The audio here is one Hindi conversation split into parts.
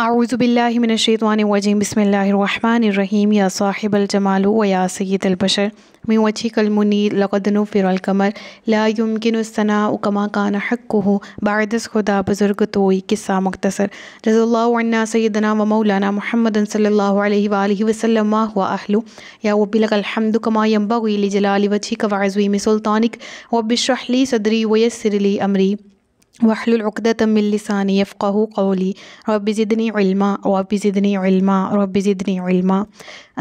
أعوذ بالله من الشيطان الرجيم بسم الله الرحمن الرحيم يا صاحب الجمال ويا سيد البشر من وجهك المنير لقد نفر القمر لا يمكن السناء كما كان حقه بعد خدا بزرگ توي قصة مقتصر رضي الله عنا سيدنا ومولانا محمد صلى الله عليه وآله وسلم ما هو أهل يا وبي لك الحمد كما ينبغي لجلال وجهك وعظيم سلطانك وبشرح لي صدري ويسر لي أمري वहलुल उकदत मिन लिसानी यफ़क़हु कौली रब ज़िदनी इल्मा रब ज़िदनी इल्मा रब ज़िदनी इल्मा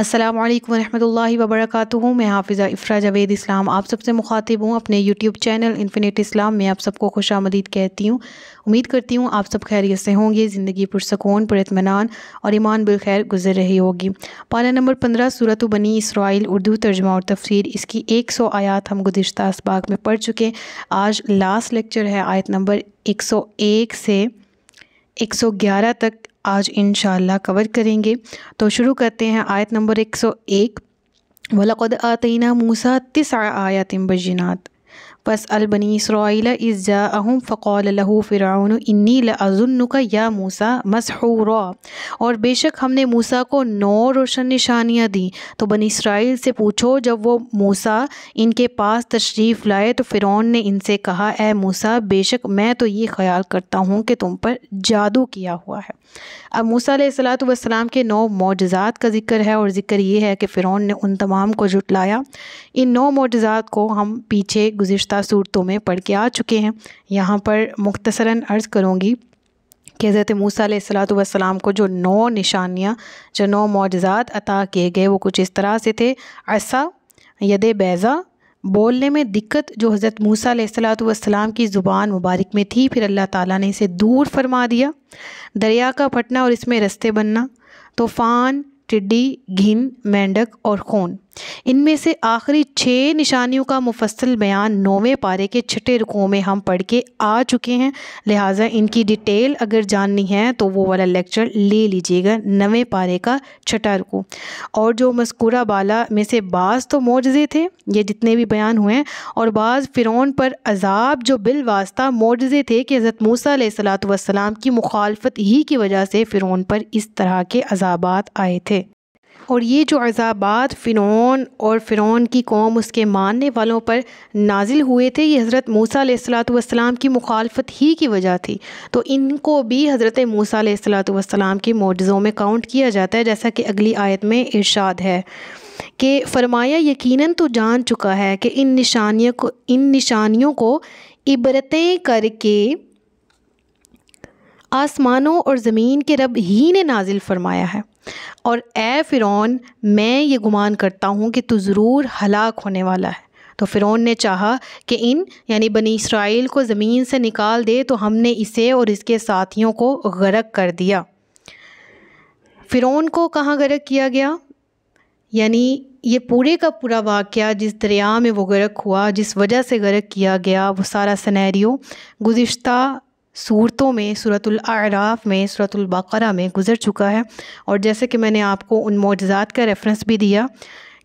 अस्सलाम वालेकुम रहमतुल्लाहि व बरकातुहू मैं हाफिज़ा इफ़रा जावेद इस्लाम आप सबसे मुखातिब हूँ अपने यूट्यूब चैनल इन्फिनिट इस्लाम में आप सबको खुश आमदीद कहती हूँ उम्मीद करती हूँ आप सब खैरियत से होंगे ज़िंदगी पुरसकून पुरतमान और ईमान बिलखैर गुजर रही होगी पाना नंबर पंद्रह सूरत बनी इसराइल उर्दू तर्जमा और तफसर इसकी एक सौ आयात हम गुजशत इसबाक में पढ़ चुके आज लास्ट लेक्चर है आयत नंबर 101 से 111 तक आज इन कवर करेंगे तो शुरू करते हैं आयत नंबर 101 वलक़द आतना मूसा तिस आयातम बजीनात बस अलबनी इसराइल अहम फ़कौल लहू फ़िरौन इन्नी लजुन्नुका या मूसा मसहूर और बेशक हमने मूसा को नौ रोशन निशानियाँ दी तो बनी इसराइल से पूछो जब वो मूसा इनके पास तशरीफ़ लाए तो फ़िरौन ने इनसे कहा ए मूसा बेशक मैं तो ये ख्याल करता हूँ कि तुम पर जादू किया हुआ है अब मूसा सलाम के नौ मोजात का जिक्र है और जिक्र ये है कि फ़िरौन ने उन तमाम को जुटलाया इन नौ मोजात को हम पीछे गुज्त गुज्त सूरतों में पढ़ के आ चुके हैं यहाँ पर मुख्तसरा अर्ज़ करूँगी कि हज़रत मूसा वसलाम को जो नौ निशानियाँ जो नौ मुआजात अता किए गए वो कुछ इस तरह से थे ऐसा यद बैज़ा बोलने में दिक्कत जो हज़रत मूसा सलाम की ज़ुबान मुबारक में थी फिर अल्लाह ताली ने इसे दूर फरमा दिया दरिया का फटना और इसमें रस्ते बनना तूफ़ान टिड्डी घिन मेंढक और खून इनमें से आखिरी छः निशानियों का मुफसल बयान नौवें पारे के छठे रुकों में हम पढ़ के आ चुके हैं लिहाजा इनकी डिटेल अगर जाननी है तो वो वाला लेक्चर ले लीजिएगा नवें पारे का छठा रुकू और जो मस्कूरा बाला में से बाज़ तो मोजे थे ये जितने भी बयान हुए हैं और बाज़ फ़िरौन पर अजाब जो बिल वास्ता मोजे थे कि हज़रत मूसा सलात वसलाम की मुखालफत ही की वजह से फ़िरौन पर इस तरह के अजाबात आए थे और ये जो अजाबात फ़िरौन और फ़िरौन की कौम उसके मानने वालों पर नाजिल हुए थे ये हज़रत मूसा सलाम की मुखालफत ही की वजह थी तो इनको भी हज़रत मूसा सलाम के मोज़ों में काउंट किया जाता है जैसा कि अगली आयत में इर्शाद है कि फरमाया यकीनन तो जान चुका है कि इन निशानियों को इन निशानियों को इबरतें करके आसमानों और ज़मीन के रब ही ने नाजिल फरमाया है और ए फ़िरौन मैं ये गुमान करता हूँ कि तू ज़रूर हलाक होने वाला है तो फ़िरौन ने चाहा कि इन यानी बनी इसराइल को ज़मीन से निकाल दे तो हमने इसे और इसके साथियों को गरक कर दिया फ़िरौन को कहाँ गरक किया गया यानी ये पूरे का पूरा वाक़ जिस दरिया में वो गरक हुआ जिस वजह से गरक किया गया वो सारा सनेरियो गुज्त सूरतों में सूरतुल आराफ में सूरतुल बकरा में गुज़र चुका है और जैसे कि मैंने आपको उन मोजात का रेफरेंस भी दिया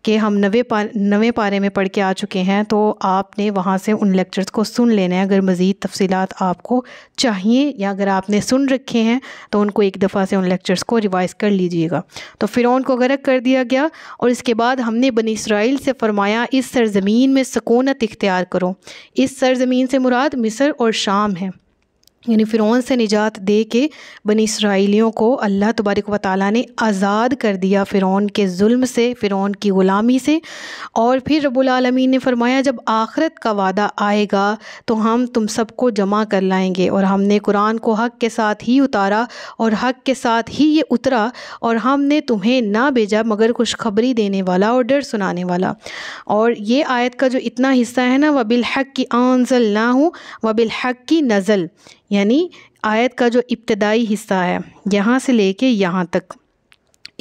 कि हम नवे पा नवे पारे में पढ़ के आ चुके हैं तो आपने वहाँ से उन लेक्चर्स को सुन लेना है अगर मज़ीद तफसीत आपको चाहिए या अगर आपने सुन रखे हैं तो उनको एक दफ़ा से उन लेक्चर्स को रिवाइज़ कर लीजिएगा तो फिर को गर्क कर दिया गया और इसके बाद हमने बन इसराइल से फ़रमाया इस सरज़मीन में सकूनत इख्तियार करो इस सरज़मीन से मुराद मिसर और शाम है यानी फ़िरौन से निजात दे के बनी इसराइलियों को अल्लाह तबारक व ताली ने आज़ाद कर दिया फ़िरौन के जुल्म से फ़िरौन की ग़ुलामी से और फिर रबालमीन ने फरमाया जब आखरत का वादा आएगा तो हम तुम सबको जमा कर लाएंगे और हमने कुरान को हक़ के साथ ही उतारा और हक़ के साथ ही ये उतरा और हमने तुम्हें ना भेजा मगर खुशखबरी देने वाला और डर सुनाने वाला और ये आयत का जो इतना हिस्सा है ना वबिल हक़ की आंजल ना हूँ वबिल हक़ की नज़ल यानी आयत का जो इब्तदाई हिस्सा है यहाँ से ले कर यहाँ तक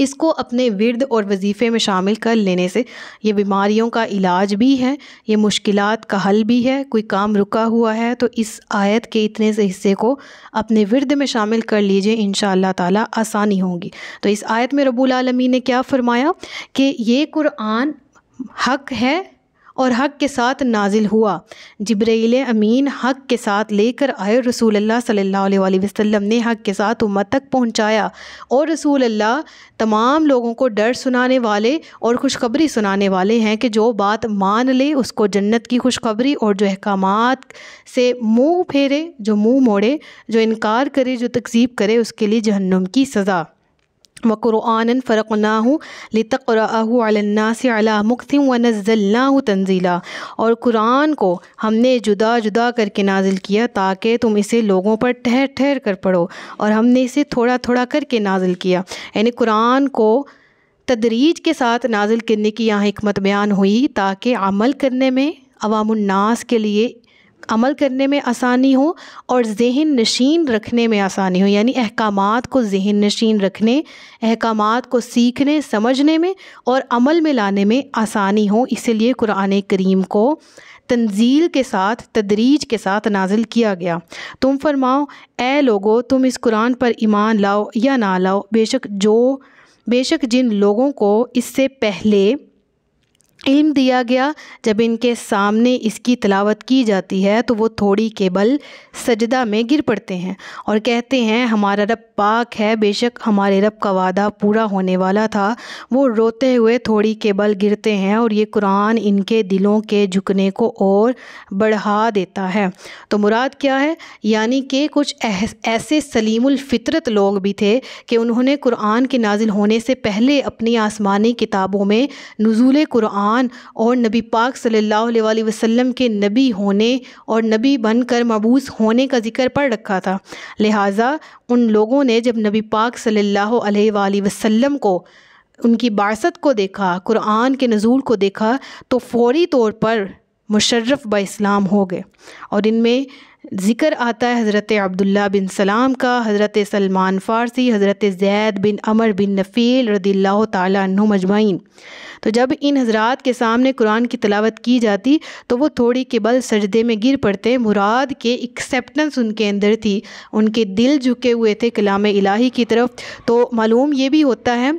इसको अपने विरद और वजीफ़े में शामिल कर लेने से ये बीमारियों का इलाज भी है ये मुश्किल का हल भी है कोई काम रुका हुआ है तो इस आयत के इतने से हिस्से को अपने विरद में शामिल कर लीजिए इन ताला आसानी होगी तो इस आयत में रबूल आलमी ने क्या फ़रमाया कि ये कुरान हक है और हक़ के साथ नाजिल हुआ जबरील अमीन हक़ के साथ लेकर आए रसूल अल्लाह सल्लल्लाहु अलैहि वसल्लम ने हक़ के साथ उम्मत तक पहुँचाया और रसूल अल्लाह तमाम लोगों को डर सुनाने वाले और खुशखबरी सुनाने वाले हैं कि जो बात मान ले उसको जन्नत की खुशखबरी और जो अहकाम से मुँह फेरे जो मुँह मोड़े जो इनकार करे जो तकसीब करे उसके लिए जहन्नुम की सज़ा वक़ुरान फ़रकना लतक़रानास अला मुख्त वनज़ल्ला तंजीला और कुरान को हमने जुदा जुदा करके नाजिल किया ताकि तुम इसे लोगों पर ठहर ठहर कर पढ़ो और हमने इसे थोड़ा थोड़ा करके नाजिल किया यानि कुरान को तदरीज के साथ नाजिल करने की यहाँ हमत बयान हुई ताकि अमल करने में अवामनास के लिए अमल करने में आसानी हो और जहन नशीन रखने में आसानी हो यानी अहकाम को जहन नशीन रखने अहकाम को सीखने समझने में और अमल में लाने में आसानी हो इसलिए कुरान करीम को तंजील के साथ तदरीज के साथ नाजिल किया गया तुम फरमाओ ए लोगो तुम इस कुरान पर ईमान लाओ या ना लाओ बेशक जो बेशक जिन लोगों को इससे पहले इल्म दिया गया जब इनके सामने इसकी तलावत की जाती है तो वो थोड़ी के बल सजदा में गिर पड़ते हैं और कहते हैं हमारा रब पाक है बेशक हमारे रब का वादा पूरा होने वाला था वो रोते हुए थोड़ी के बल गिरते हैं और ये कुरान इनके दिलों के झुकने को और बढ़ा देता है तो मुराद क्या है यानी कि कुछ ऐसे सलीमफ़ितरत लोग भी थे कि उन्होंने कुरान के नाजिल होने से पहले अपनी आसमानी किताबों में नजूल कुरान ईमान और नबी पाक सल्लल्लाहु अलैहि वसल्लम के नबी होने और नबी बनकर मबूस होने का जिक्र पढ़ रखा था लिहाजा उन लोगों ने जब नबी पाक सल्लल्लाहु अलैहि वसल्लम को उनकी बासत को देखा कुरान के नज़ूल को देखा तो फौरी तौर पर मुशर्रफ ब इस्लाम हो गए और इनमें ज़िक्र आता है हज़रत अब्दुल्ला बिन सलाम का हज़रत सलमान फ़ारसी हज़रत जैद बिन अमर बिन नफ़ील रदील्ला तुम मजमाइन तो जब इन हजरात के सामने कुरान की तलावत की जाती तो वो थोड़ी के बल सजदे में गिर पड़ते मुराद के एक्सेप्टेंस उनके अंदर थी उनके दिल झुके हुए थे कलाम इलाही की तरफ तो मालूम ये भी होता है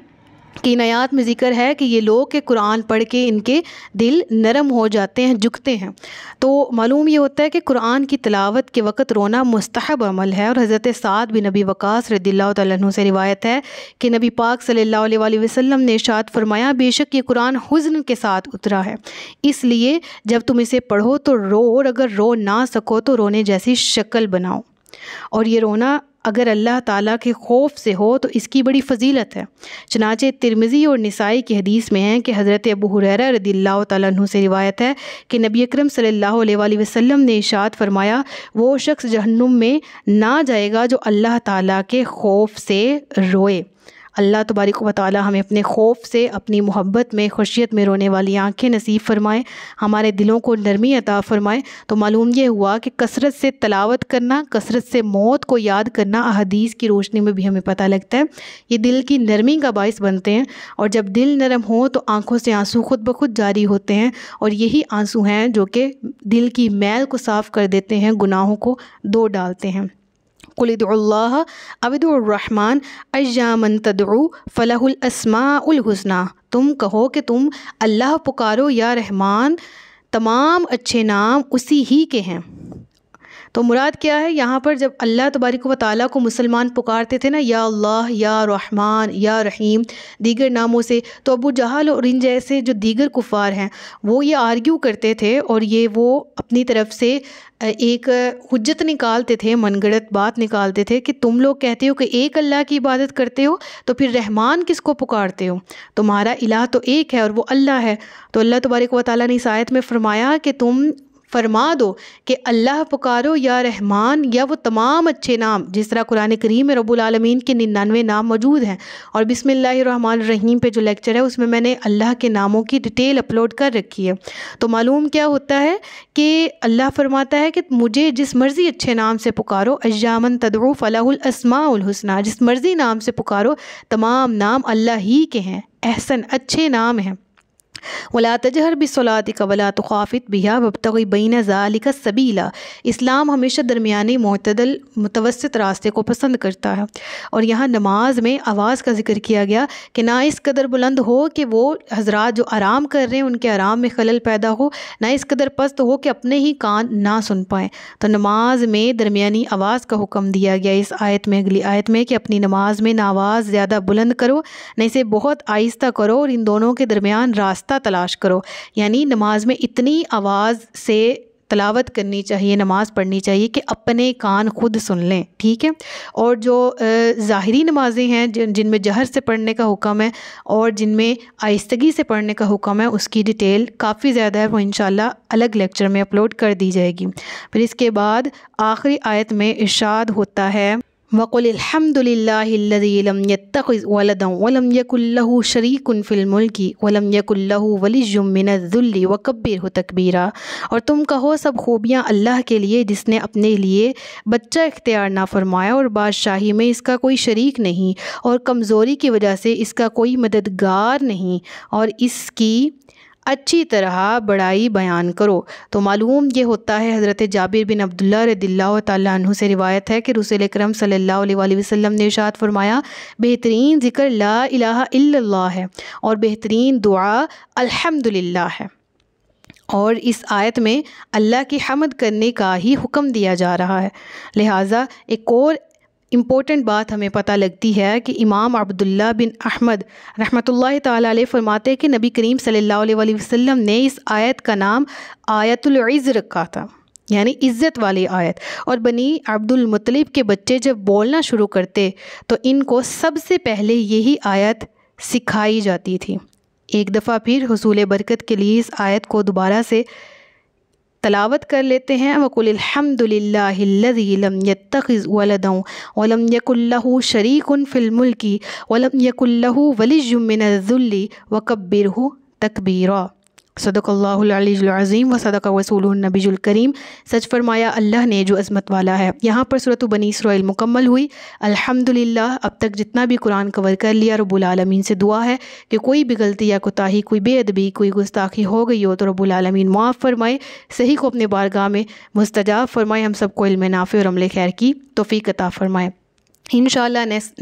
की नयात में ज़िक्र है कि ये लोग के कुरान पढ़ के इनके दिल नरम हो जाते हैं झुकते हैं तो मालूम ये होता है कि कुरान की तलावत के वक्त रोना मुस्तहब अमल है और हज़रत साद भी नबी वक़ास रदील्ला से रिवायत है कि नबी पाक सल्ला वसम ने इशात फरमाया बेशक ये कुरान हुज़न के साथ उतरा है इसलिए जब तुम इसे पढ़ो तो रो और अगर रो ना सको तो रोने जैसी शक्ल बनाओ और ये रोना अगर अल्लाह ताला के खौफ से हो तो इसकी बड़ी फजीलत है चनाचे तिरमिज़ी और नसाई की हदीस में है कि हज़रत अबू हुररा रदील्ला तु से रिवायत है कि नबी अकरम सल्लल्लाहु अलैहि वसल्लम ने इशात फरमाया वो शख्स जहन्नुम में ना जाएगा जो अल्लाह ताला के खौफ से रोए अल्लाह तबारक वाली हमें अपने खौफ से अपनी मोहब्बत में खुशियत में रोने वाली आँखें नसीब फ़रमाएँ हमारे दिलों को नरमी अता फ़रमाएँ तो मालूम यह हुआ कि कसरत से तलावत करना कसरत से मौत को याद करना अहदीस की रोशनी में भी हमें पता लगता है ये दिल की नरमी का बायस बनते हैं और जब दिल नरम हो तो आँखों से आंसू खुद ब खुद जारी होते हैं और यही आंसू हैं जो कि दिल की मैल को साफ़ कर देते हैं गुनाहों को दो डालते हैं कुलदल्ला अबिदुलरहमान अजामन तदरू फ़लाहसमाउलहसना तुम कहो कि तुम अल्लाह पुकारो या रहमान तमाम अच्छे नाम उसी ही के हैं तो मुराद क्या है यहाँ पर जब अल्लाह तबारक व ताली को मुसलमान पुकारते थे ना या अल्लाह या रहमान या रहीम दीगर नामों से तो अबू जहाल और इन जैसे जो दीगर कुफ़ार हैं वो ये आर्ग्यू करते थे और ये वो अपनी तरफ से एक हजत निकालते थे मनगढ़ंत बात निकालते थे कि तुम लोग कहते हो कि एक अल्लाह की इबादत करते हो तो फिर रहमान किसको पुकारते हो तुम्हारा इलाह तो एक है और वो अल्लाह है तो अल्लाह तबारक व ताली ने इस आयत में फ़रमाया कि तुम फरमा दो कि अल्लाह पुकारो या रहमान या वो तमाम अच्छे नाम जिस तरह कुरान करीम में रबालमीन के निन्यानवे नाम मौजूद हैं और बिसमीम पे जो लेक्चर है उसमें मैंने अल्लाह के नामों की डिटेल अपलोड कर रखी है तो मालूम क्या होता है कि अल्लाह फरमाता है कि मुझे जिस मर्ज़ी अच्छे नाम से पुकारो अजामन तदरू फ़लाहसमाउलहसना जिस मर्ज़ी नाम से पुकारो तमाम नाम अल्लाह ही के हैं अहसन अच्छे नाम हैं वला तजहर का वला तो खाफित बिया वबतगी बीन ज़ालिका सबीला इस्लाम हमेशा दरमियाने मतदल मुतवसत रास्ते को पसंद करता है और यहाँ नमाज में आवाज़ का जिक्र किया गया कि ना इस कदर बुलंद हो कि वो हजरात जो आराम कर रहे हैं उनके आराम में खलल पैदा हो ना इस कदर पस्त हो कि अपने ही कान ना सुन पाएँ तो नमाज में दरमियानी आवाज़ का हुक्म दिया गया इस आयत में अगली आयत में कि अपनी नमाज में ना आवाज़ ज़्यादा बुलंद करो ना इसे बहुत आहिस्ता करो और इन दोनों के दरमियान रास्ता वास्ता तलाश करो यानी नमाज में इतनी आवाज़ से तलावत करनी चाहिए नमाज़ पढ़नी चाहिए कि अपने कान खुद सुन लें ठीक है और जो ज़ाहरी नमाजें हैं जिन जिनमें जहर से पढ़ने का हुक्म है और जिनमें आहिस्तगी से पढ़ने का हुक्म है उसकी डिटेल काफ़ी ज़्यादा है वो इन अलग लेक्चर में अपलोड कर दी जाएगी फिर इसके बाद आखिरी आयत में इर्शाद होता है वक़ुलहमदिल्लाम यकुल्लू शरीकन फ़िल्मुल्की वलम यकुल्लू वलीजुमिनजुल्ली वकबिर हो तकबीरा और तुम कहो सब खूबियाँ अल्लाह के लिए जिसने अपने लिए बच्चा इख्तियार ना फरमाया और बादशाही में इसका कोई शरीक नहीं और कमज़ोरी की वजह से इसका कोई मददगार नहीं और इसकी अच्छी तरह बड़ाई बयान करो तो मालूम ये होता है हज़रत जाबिर बिन अब्दुल्ला रदिल्ला तु से रिवायत है कि रसूल करम सल्ला वसम ने इशात फरमाया बेहतरीन ज़िक्र ला अला है और बेहतरीन दुआ अल्हम्दुलिल्लाह है और इस आयत में अल्लाह की हमद करने का ही हुक्म दिया जा रहा है लिहाजा एक और इम्पोर्टेंट बात हमें पता लगती है कि इमाम अब्दुल्ला बिन अहमद रहमतुल्लाह ताला फरमाते हैं कि नबी करीम सल्लल्लाहु अलैहि वसल्लम ने इस आयत का नाम आयतुल्ज़ रखा था यानी इज़्ज़त वाली आयत और बनी अब्दुल मुतलिब के बच्चे जब बोलना शुरू करते तो इनको सबसे पहले यही आयत सिखाई जाती थी एक दफ़ा फिर हसूल बरकत के लिए इस आयत को दोबारा से तलावत कर लेते हैं वकुलहमदिल्लम यतखज़ वलदों वलम यकुल्लू शरीकन फ़िल्मुल्की वलम यकुल्लू वली जुमिनजुल्ली वकबिर तकबीरा सदक़ल्लाज़ीम व सदक वसूल नबीजुल करीम सच फरमाया अल्लाह ने जो अज़मत वाला है यहाँ पर सूरत बनी इसराइल मुकम्मल हुई अल्हम्दुलिल्लाह अब तक जितना भी कुरान कवर कर लिया रबालमीन से दुआ है कि कोई भी गलती या कोताही कोई बेअदबी कोई गुस्ताखी हो गई हो तो रबालमीन मुआफ़ फरमाए सही को अपने बारगाह में मुस्तजाब फरमाए हम सबको इल्म नाफ़े और अमले खैर की तोफ़ी कता फ़रमाएँ इन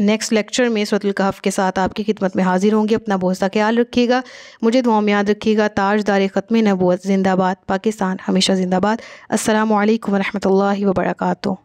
नेक्स्ट लेक्चर में सतुलकहफ के साथ आपकी खिदमत में हाजिर होंगे अपना बहुत सा ख्याल रखिएगा मुझे दुआओं में याद रखिएगा दार ख़त्म नबूत जिंदाबाद पाकिस्तान हमेशा जिंदाबाद असल वरहमल वर्का